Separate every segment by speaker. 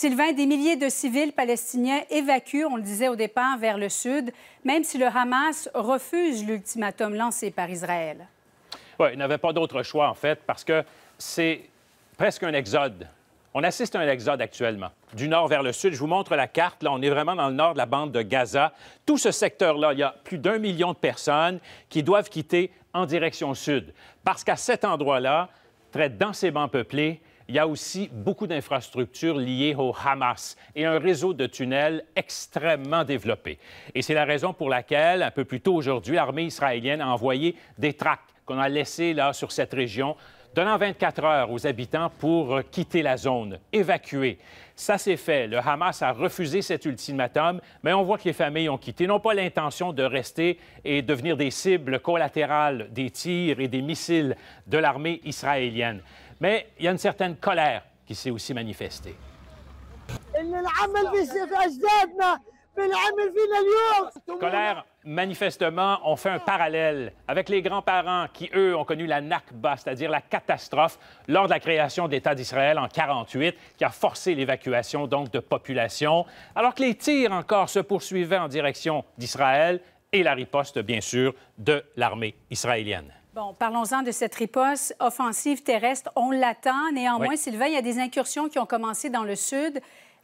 Speaker 1: Sylvain, des milliers de civils palestiniens évacuent, on le disait au départ, vers le sud, même si le Hamas refuse l'ultimatum lancé par Israël.
Speaker 2: Oui, il n'avait pas d'autre choix, en fait, parce que c'est presque un exode. On assiste à un exode actuellement, du nord vers le sud. Je vous montre la carte. Là, on est vraiment dans le nord de la bande de Gaza. Tout ce secteur-là, il y a plus d'un million de personnes qui doivent quitter en direction sud, parce qu'à cet endroit-là, très densément peuplé, il y a aussi beaucoup d'infrastructures liées au Hamas et un réseau de tunnels extrêmement développé. Et c'est la raison pour laquelle, un peu plus tôt aujourd'hui, l'armée israélienne a envoyé des tracts qu'on a laissés là sur cette région donnant 24 heures aux habitants pour quitter la zone, évacuer. Ça s'est fait. Le Hamas a refusé cet ultimatum, mais on voit que les familles ont quitté, n'ont pas l'intention de rester et devenir des cibles collatérales des tirs et des missiles de l'armée israélienne. Mais il y a une certaine colère qui s'est aussi manifestée. Colère, manifestement, on fait un parallèle avec les grands-parents qui, eux, ont connu la Nakba, c'est-à-dire la catastrophe lors de la création d'État d'Israël en 48, qui a forcé l'évacuation donc de populations, alors que les tirs encore se poursuivaient en direction d'Israël et la riposte, bien sûr, de l'armée israélienne
Speaker 1: parlons-en de cette riposte offensive terrestre. On l'attend. Néanmoins, Sylvain, il y a des incursions qui ont commencé dans le sud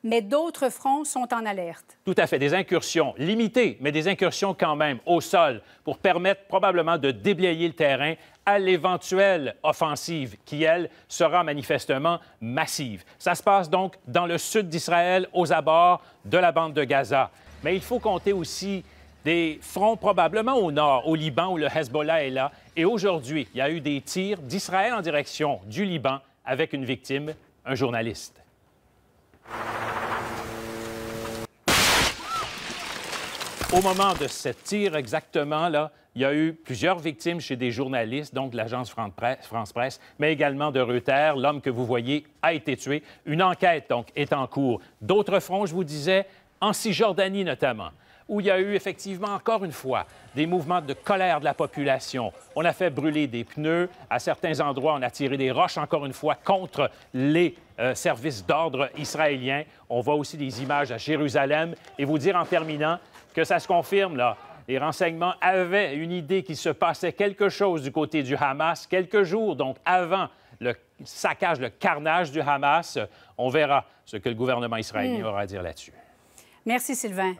Speaker 1: mais d'autres fronts sont en alerte.
Speaker 2: Tout à fait, des incursions limitées, mais des incursions quand même au sol pour permettre probablement de déblayer le terrain à l'éventuelle offensive qui, elle, sera manifestement massive. Ça se passe donc dans le sud d'Israël, aux abords de la bande de Gaza. Mais il faut compter aussi des fronts probablement au nord, au Liban, où le Hezbollah est là. Et aujourd'hui, il y a eu des tirs d'Israël en direction du Liban avec une victime, un journaliste. Au moment de ce tir exactement, là, il y a eu plusieurs victimes chez des journalistes, donc de l'agence France Presse, mais également de Reuters. L'homme que vous voyez a été tué. Une enquête, donc, est en cours. D'autres fronts, je vous disais, en Cisjordanie notamment où il y a eu effectivement encore une fois des mouvements de colère de la population. On a fait brûler des pneus. À certains endroits, on a tiré des roches encore une fois contre les euh, services d'ordre israéliens. On voit aussi des images à Jérusalem. Et vous dire en terminant que ça se confirme, là. Les renseignements avaient une idée qu'il se passait quelque chose du côté du Hamas quelques jours, donc avant le saccage, le carnage du Hamas. On verra ce que le gouvernement israélien hmm. aura à dire là-dessus.
Speaker 1: Merci, Sylvain.